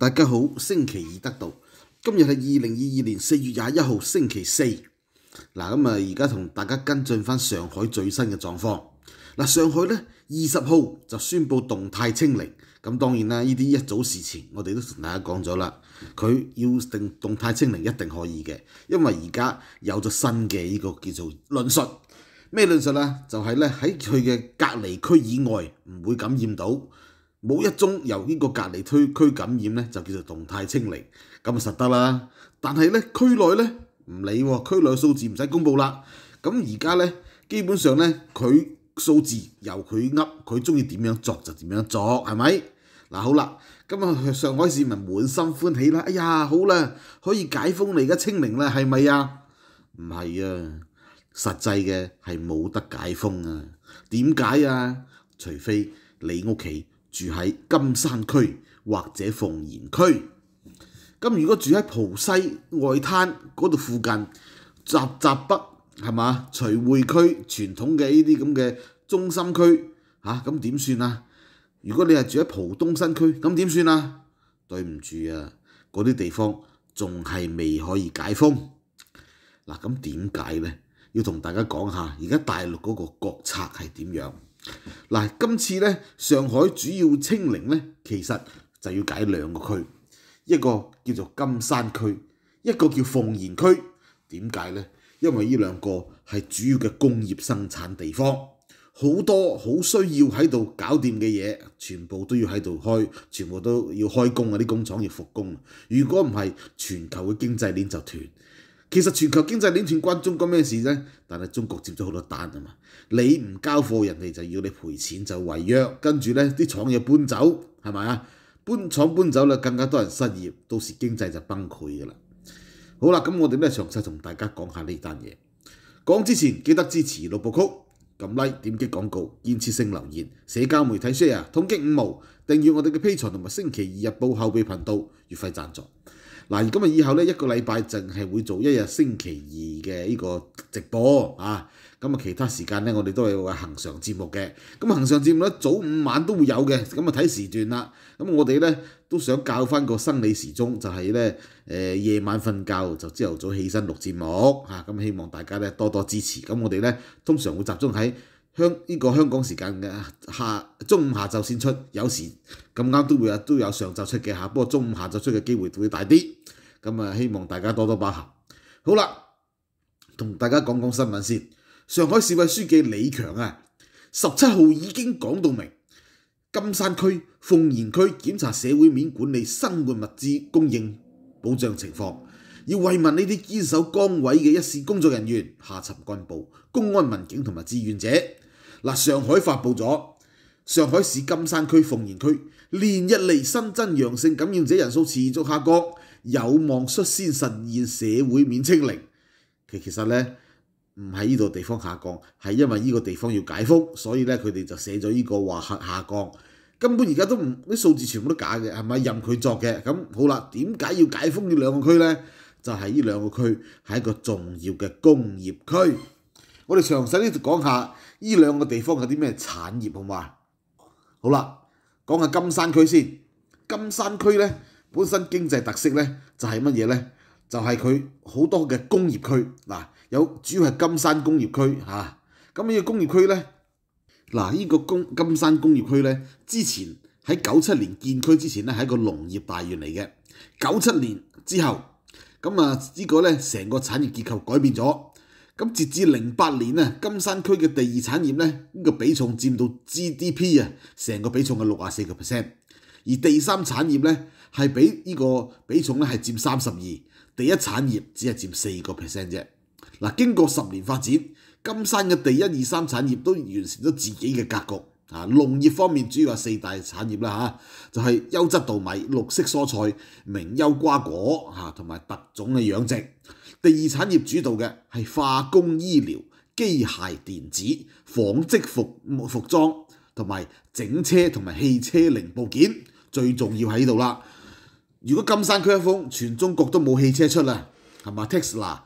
大家好，星期二得到，今日系二零二二年四月廿一号星期四。嗱，咁啊，而家同大家跟进翻上海最新嘅状况。嗱，上海咧二十号就宣布动态清零。咁当然啦，呢啲一早事前我哋都同大家讲咗啦，佢要定动态清零一定可以嘅，因为而家有咗新嘅呢个叫做论述。咩论述啊？就系咧喺佢嘅隔离区以外唔会感染到。冇一宗由呢個隔離區區感染咧，就叫做動態清零咁啊，實得啦。但係咧，區內咧唔理，區內數字唔使公佈啦。咁而家咧，基本上咧，佢數字由佢噏，佢中意點樣作就點樣作，係咪？嗱好啦，咁啊，上海市民滿心歡喜啦。哎呀，好啦，可以解封你而家清零啦，係咪啊？唔係啊，實際嘅係冇得解封啊。點解啊？除非你屋企。住喺金山区或者鳳贤区，咁如果住喺浦西外滩嗰度附近、集集北係嘛、徐汇区傳統嘅呢啲咁嘅中心區，嚇咁點算啊？如果你係住喺浦東新區，咁點算啊？對唔住啊，嗰啲地方仲係未可以解封。嗱，咁點解咧？要同大家講下，而家大陸嗰個國策係點樣？嗱，今次咧上海主要清零咧，其实就要解两个区，一个叫做金山区，一个叫鳳贤区。点解咧？因为呢两个系主要嘅工业生产地方，好多好需要喺度搞掂嘅嘢，全部都要喺度开，全部都要开工啊！啲工厂要复工如果唔系，全球嘅经济链就断。其實全球經濟鏈串關中國咩事啫？但係中國接咗好多單啊嘛，你唔交貨，人哋就要你賠錢就違約，跟住咧啲廠又搬走，係咪啊？搬廠搬走咧，更加多人失業，到時經濟就崩潰噶啦。好啦，咁我哋咧詳細同大家講下呢單嘢。講之前記得支持六部曲，撳 Like、點擊廣告、建設性留言、社交媒體 share、統擊五毛、訂閱我哋嘅披財同埋星期二日報後備頻道月費贊助。嗱，咁啊以後咧一個禮拜淨係會做一日星期二嘅呢個直播啊，咁啊其他時間咧我哋都係會行常節目嘅，咁行常節目咧早五晚都會有嘅，咁啊睇時段啦，咁我哋咧都想教翻個生理時鐘，就係咧誒夜晚瞓覺就朝頭早起身錄節目嚇，咁希望大家咧多多支持，咁我哋咧通常會集中喺。香呢個香港時間嘅下中午下晝先出，有時咁啱都會有都有上晝出嘅嚇，不過中午下晝出嘅機會會大啲。咁啊，希望大家多多把握。好啦，同大家講講新聞先。上海市委書記李強啊，十七號已經講到明，金山区、鳳賢區檢查社會面管理生活物資供應保障情況，要慰問呢啲堅守崗位嘅一線工作人員、下層幹部、公安民警同埋志願者。嗱，上海發布咗上海市金山區、奉賢區連日嚟新增陽性感染者人數持續下降，有望率先實現社會面清零。其其實咧唔喺呢度地方下降，係因為呢個地方要解封，所以咧佢哋就寫咗呢個話下下降。根本而家都唔啲數字全部都假嘅，係咪任佢作嘅？咁好啦，點解要解封呢兩個區咧？就係呢兩個區係一個重要嘅工業區。我哋詳細呢度講下。呢兩個地方有啲咩產業好嘛？好啦，講下金山區先。金山區咧本身經濟特色咧就係乜嘢咧？就係佢好多嘅工業區嗱，有主要係金山工業區嚇。咁呢個工業區咧，嗱呢個金金山工業區咧，之前喺九七年建區之前咧係一個農業大縣嚟嘅。九七年之後，咁啊呢個咧成個產業結構改變咗。咁截至零八年啊，金山区嘅第二產業咧，呢個比重佔到 GDP 啊，成個比重係六啊四個 percent，而第三產業咧係比呢個比重咧係佔三十二，第一產業只係佔四個 percent 啫。嗱，經過十年發展，金山嘅第一、二、三產業都完成咗自己嘅格局。啊，農業方面主要係四大產業啦嚇，就係優質稻米、綠色蔬菜、名優瓜果嚇，同埋特種嘅養殖。第二產業主導嘅係化工、醫療、機械、電子、紡織服服裝同埋整車同埋汽車零部件，最重要喺度啦。如果金山區一封，全中國都冇汽車出啦，係嘛？Tesla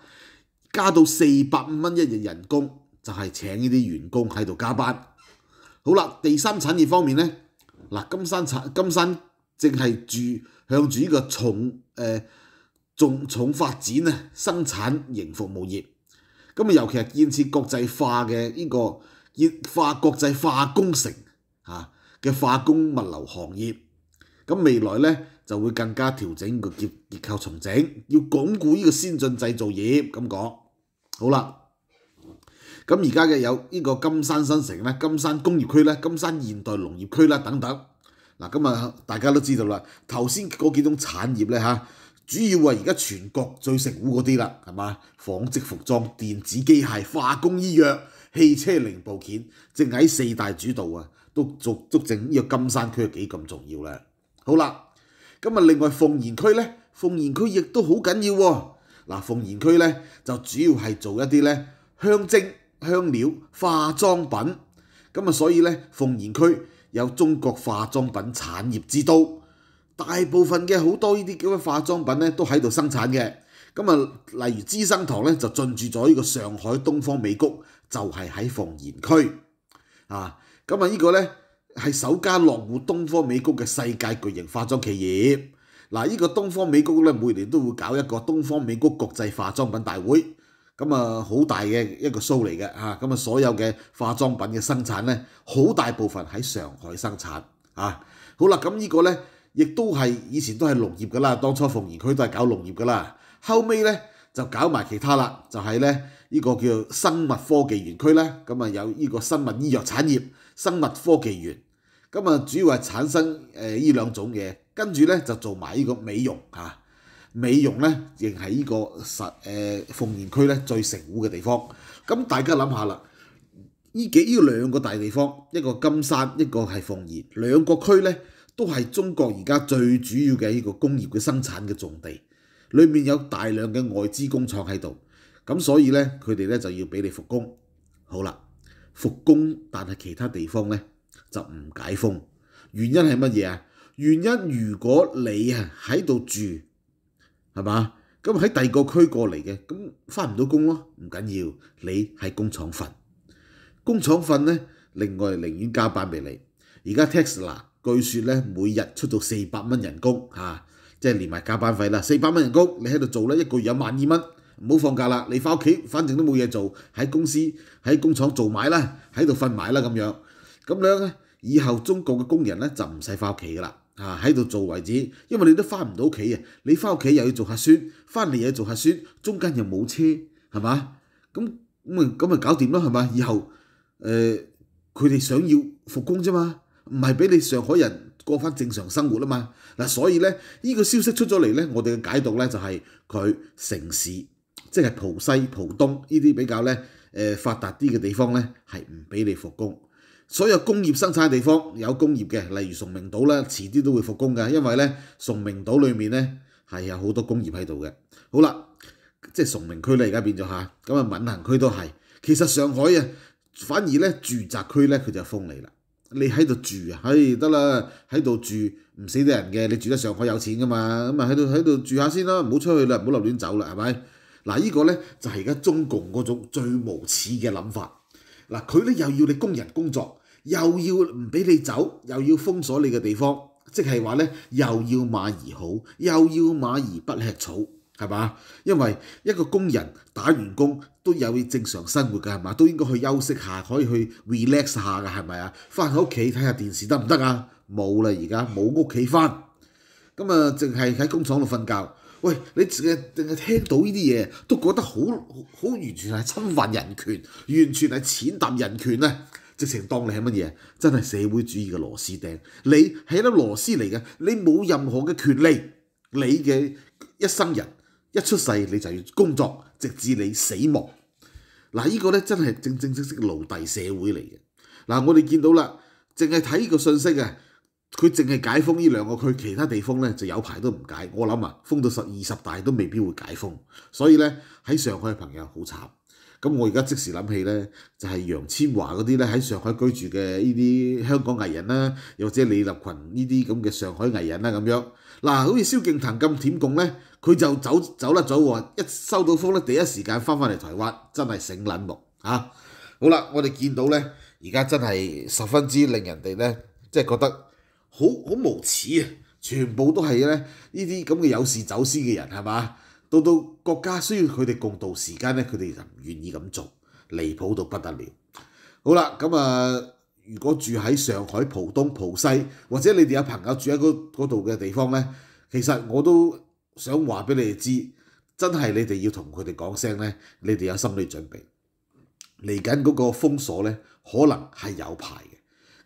加到四百五蚊一日人工，就係請呢啲員工喺度加班。好啦，第三產業方面咧，嗱，金山產金山正係住向住呢個重誒重重發展啊，生產型服務業，咁啊，尤其係建設國際化嘅呢個液化國際化工城啊嘅化工物流行業，咁未來咧就會更加調整個業結構重整，要鞏固呢個先進製造業咁講，好啦。咁而家嘅有呢個金山新城咧、金山工業區咧、金山現代農業區啦等等。嗱，咁啊大家都知道啦，頭先嗰幾種產業咧嚇，主要啊而家全國最成污嗰啲啦，係嘛？紡織服裝、電子機械、化工醫藥、汽車零部件，正喺四大主導啊，都足足證呢個金山區幾咁重要啦。好啦，咁啊另外鳳賢區咧，鳳賢區亦都好緊要喎。嗱，鳳賢區咧就主要係做一啲咧香精。香料、化妝品，咁啊，所以咧，奉賢區有中國化妝品產業之都，大部分嘅好多呢啲咁嘅化妝品咧，都喺度生產嘅。咁啊，例如資生堂咧，就進駐咗呢個上海東方美谷，就係喺奉賢區啊。咁啊，呢個咧係首家落户東方美谷嘅世界巨型化妝企業。嗱，呢個東方美谷咧，每年都會搞一個東方美谷國際化妝品大會。咁啊，好大嘅一個 show 嚟嘅嚇，咁啊，所有嘅化妝品嘅生產咧，好大部分喺上海生產啊。好啦，咁呢個咧，亦都係以前都係農業噶啦，當初鳳賢區都係搞農業噶啦，後尾咧就搞埋其他啦，就係咧呢個叫生物科技園區咧，咁啊有呢個生物醫藥產業、生物科技園，咁啊主要係產生誒依兩種嘢，跟住咧就做埋呢個美容嚇。美容呢仍係呢個實誒鳳業區呢最成烏嘅地方。咁大家諗下啦，呢幾呢兩個大地方，一個金山，一個係鳳業，兩個區呢都係中國而家最主要嘅呢個工業嘅生產嘅重地，裏面有大量嘅外資工廠喺度。咁所以呢，佢哋呢就要俾你復工。好啦，復工，但係其他地方呢就唔解封。原因係乜嘢啊？原因如果你啊喺度住。係嘛？咁喺第二個區過嚟嘅，咁翻唔到工咯，唔緊要。你喺工廠瞓，工廠瞓咧，另外寧願加班俾你。而家 Tesla 據說咧，每日出到四百蚊人工嚇，即係連埋加班費啦，四百蚊人工你喺度做咧，一個月有萬二蚊。唔好放假啦，你翻屋企，反正都冇嘢做，喺公司喺工廠做埋啦，喺度瞓埋啦咁樣。咁樣咧，以後中國嘅工人咧就唔使翻屋企噶啦。啊喺度做為止，因為你都翻唔到屋企啊！你翻屋企又要做核酸，翻嚟又要做核酸，中間又冇車，係嘛？咁咁咪咁咪搞掂咯，係嘛？以後誒，佢哋想要復工啫嘛，唔係俾你上海人過翻正常生活啊嘛嗱，所以咧呢個消息出咗嚟咧，我哋嘅解讀咧就係佢城市，即係浦西、浦東呢啲比較咧誒發達啲嘅地方咧，係唔俾你復工。所有工業生產嘅地方有工業嘅，例如崇明島啦，遲啲都會復工嘅，因為咧崇明島裏面咧係有好多工業喺度嘅。好啦，即係崇明區咧，而家變咗嚇，咁啊敏行區都係。其實上海啊，反而咧住宅區咧佢就封你啦。你喺度住啊，唉得啦，喺度住唔死得人嘅，你住得上海有錢噶嘛，咁啊喺度喺度住下先啦，唔好出去啦，唔好立亂走啦，係咪？嗱呢個咧就係而家中共嗰種最無恥嘅諗法。嗱佢咧又要你工人工作。又要唔俾你走，又要封鎖你嘅地方，即係話咧又要馬兒好，又要馬兒不吃草，係嘛？因為一個工人打完工都有正常生活嘅，係嘛？都應該去休息下，可以去 relax 下嘅，係咪啊？翻屋企睇下電視得唔得啊？冇啦，而家冇屋企翻，咁啊淨係喺工廠度瞓覺。喂，你淨係聽到呢啲嘢都覺得好好完全係侵犯人權，完全係踐踏人權啊！直情當你係乜嘢？真係社會主義嘅螺絲釘，你係粒螺絲嚟嘅，你冇任何嘅權利。你嘅一生人一出世，你就要工作，直至你死亡。嗱，依個咧真係正正式嘅奴隸社會嚟嘅。嗱，我哋見到啦，淨係睇呢個信息啊，佢淨係解封呢兩個區，其他地方咧就有排都唔解。我諗啊，封到十二十大都未必會解封，所以咧喺上海嘅朋友好慘。咁我而家即時諗起咧，就係楊千華嗰啲咧喺上海居住嘅呢啲香港藝人啦，又或者李立群呢啲咁嘅上海藝人啦咁樣。嗱，好似蕭敬騰咁舔共咧，佢就走走甩咗喎，一收到風咧，第一時間翻翻嚟台灣，真係醒撚目嚇。好啦，我哋見到咧，而家真係十分之令人哋咧，即係覺得好好無恥啊！全部都係咧呢啲咁嘅有事走私嘅人係嘛？到到國家需要佢哋共度時間咧，佢哋就唔願意咁做，離譜到不得了。好啦，咁啊，如果住喺上海浦東、浦西，或者你哋有朋友住喺嗰嗰度嘅地方咧，其實我都想話俾你哋知，真係你哋要同佢哋講聲咧，你哋有心理準備嚟緊嗰個封鎖咧，可能係有排嘅。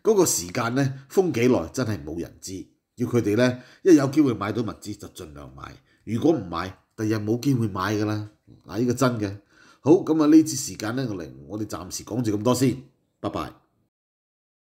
嗰個時間咧封幾耐，真係冇人知。要佢哋咧一有機會買到物資就盡量買，如果唔買。第日冇機會買㗎啦，嗱呢個真嘅。好，咁啊呢次時間咧，我嚟，我哋暫時講住咁多先，拜拜。